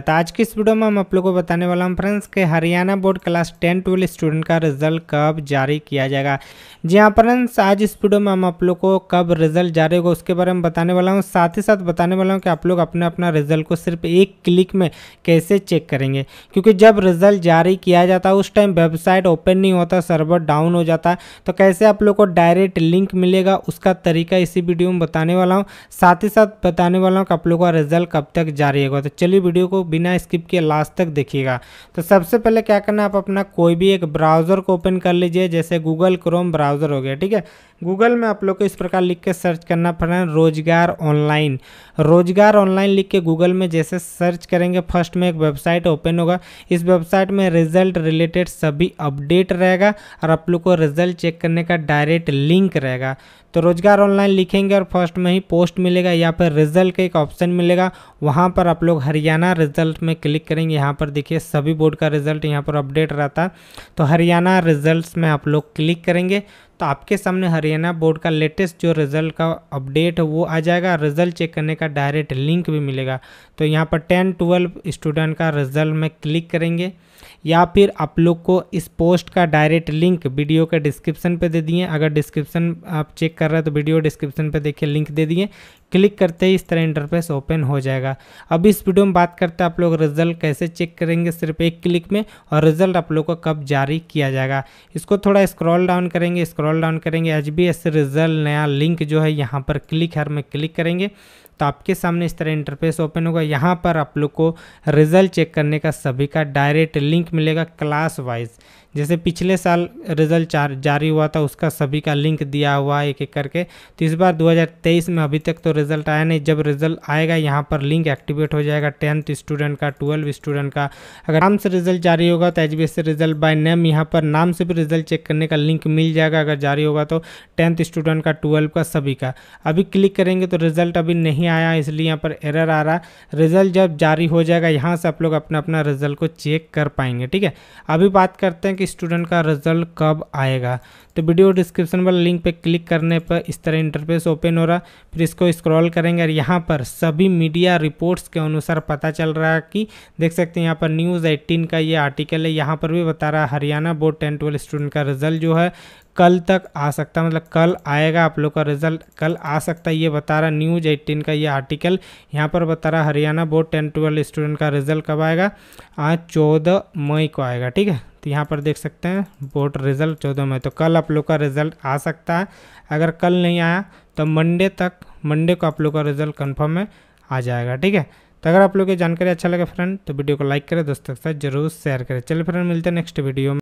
तो आज की इस वीडियो में हम आप लोगों को बताने वाला हूँ फ्रेंड्स के Haryana board class ten twelve student का रिजल्ट कब जारी किया जाएगा जी हाँ फ्रेंड्स आज इस वीडियो में हम आप लोग को कब रिजल्ट जारी होगा उसके बारे में बताने वाला हूँ साथ ही साथ बताने वाला हूँ कि आप लोग अपने अपना रिजल्ट को सिर्फ एक क्लिक में कैसे चेक करेंगे क्योंकि जब रिजल्ट जारी किया जाता है उस टाइम वेबसाइट ओपन नहीं होता सर्वर डाउन हो जाता है तो कैसे आप लोग को डायरेक्ट लिंक मिलेगा उसका तरीका इसी वीडियो में बताने वाला हूँ साथ ही साथ बताने वाला हूँ कि आप लोग का रिजल्ट कब तक जारी होगा तो चलिए वीडियो को बिना स्किप किए लास्ट तक देखिएगा तो सबसे पहले क्या करना आप अपना कोई भी एक ब्राउज़र को ओपन कर लीजिए जैसे गूगल क्रोम ब्राउज़र हो गया ठीक है गूगल में आप लोग को इस प्रकार लिख के सर्च करना पड़ रहा है रोजगार ऑनलाइन रोजगार ऑनलाइन लिख के गूगल में जैसे सर्च करेंगे फर्स्ट में एक वेबसाइट ओपन होगा इस वेबसाइट में रिजल्ट रिलेटेड सभी अपडेट रहेगा और आप लोग को रिजल्ट चेक करने का डायरेक्ट लिंक रहेगा तो रोजगार ऑनलाइन लिखेंगे और फर्स्ट में ही पोस्ट मिलेगा या फिर रिजल्ट का एक ऑप्शन मिलेगा वहाँ पर आप लोग हरियाणा रिजल्ट में क्लिक करेंगे यहाँ पर देखिए सभी बोर्ड का रिजल्ट यहाँ पर अपडेट रहता तो हरियाणा रिजल्ट में आप लोग क्लिक करेंगे तो आपके सामने हरियाणा बोर्ड का लेटेस्ट जो रिजल्ट का अपडेट है वो आ जाएगा रिजल्ट चेक करने का डायरेक्ट लिंक भी मिलेगा तो यहाँ पर टेन ट्वेल्व स्टूडेंट का रिजल्ट में क्लिक करेंगे या फिर आप लोग को इस पोस्ट का डायरेक्ट लिंक वीडियो के डिस्क्रिप्शन पे दे दिए अगर डिस्क्रिप्शन आप चेक कर रहे हैं तो वीडियो डिस्क्रिप्शन पे देखिए लिंक दे दिए क्लिक करते ही इस तरह इंटरफेस ओपन हो जाएगा अब इस वीडियो में बात करते हैं आप लोग रिजल्ट कैसे चेक करेंगे सिर्फ एक क्लिक में और रिजल्ट आप लोग को कब जारी किया जाएगा इसको थोड़ा स्क्रॉल डाउन करेंगे स्क्रॉल स्क्रॉल डाउन करेंगे एच बी एस रिजल्ट नया लिंक जो है यहाँ पर क्लिक हर में क्लिक करेंगे तो आपके सामने इस तरह इंटरफेस ओपन होगा यहाँ पर आप लोग को रिज़ल्ट चेक करने का सभी का डायरेक्ट लिंक मिलेगा क्लास वाइज जैसे पिछले साल रिज़ल्ट जारी हुआ था उसका सभी का लिंक दिया हुआ एक एक करके तो इस बार 2023 में अभी तक तो रिज़ल्ट आया नहीं जब रिज़ल्ट आएगा यहाँ पर लिंक एक्टिवेट हो जाएगा टेंथ स्टूडेंट का ट्वेल्व स्टूडेंट का अगर नाम से रिज़ल्ट जारी होगा तो एच से रिज़ल्ट बाय नेम यहाँ पर नाम से भी रिज़ल्ट चेक करने का लिंक मिल जाएगा अगर जारी होगा तो टेंथ स्टूडेंट का ट्वेल्व का सभी का अभी क्लिक करेंगे तो रिज़ल्ट अभी नहीं नहीं आया इसलिए यहाँ पर एरर आ रहा है रिज़ल्ट जब जारी हो जाएगा यहाँ से आप लोग अपना अपना रिज़ल्ट को चेक कर पाएंगे ठीक है अभी बात करते हैं कि स्टूडेंट का रिज़ल्ट कब आएगा तो वीडियो डिस्क्रिप्शन वाला लिंक पर क्लिक करने पर इस तरह इंटरफेस ओपन हो रहा फिर इसको स्क्रॉल करेंगे और यहाँ पर सभी मीडिया रिपोर्ट्स के अनुसार पता चल रहा है कि देख सकते हैं यहाँ पर न्यूज़ एट्टीन का ये आर्टिकल है यहाँ पर भी बता रहा है Haryana board ten twelve student का रिजल्ट जो है कल तक आ सकता है मतलब कल आएगा आप लोग का रिजल्ट कल आ सकता है ये बता रहा न्यूज एट्टीन का ये आर्टिकल यहाँ पर बता रहा Haryana board ten twelve student का रिजल्ट कब आएगा आज चौदह मई को आएगा ठीक है तो यहाँ पर देख सकते हैं बोर्ड रिजल्ट चौदह मई तो कल आप लोग का रिजल्ट आ सकता है अगर कल नहीं आया तो मंडे तक मंडे को आप लोग का रिजल्ट कन्फर्म है आ जाएगा ठीक है तो अगर आप लोग की जानकारी अच्छा लगे फ्रेंड तो वीडियो को लाइक करें दोस्तों के साथ जरूर शेयर करें चलिए फ्रेंड मिलते हैं नेक्स्ट वीडियो में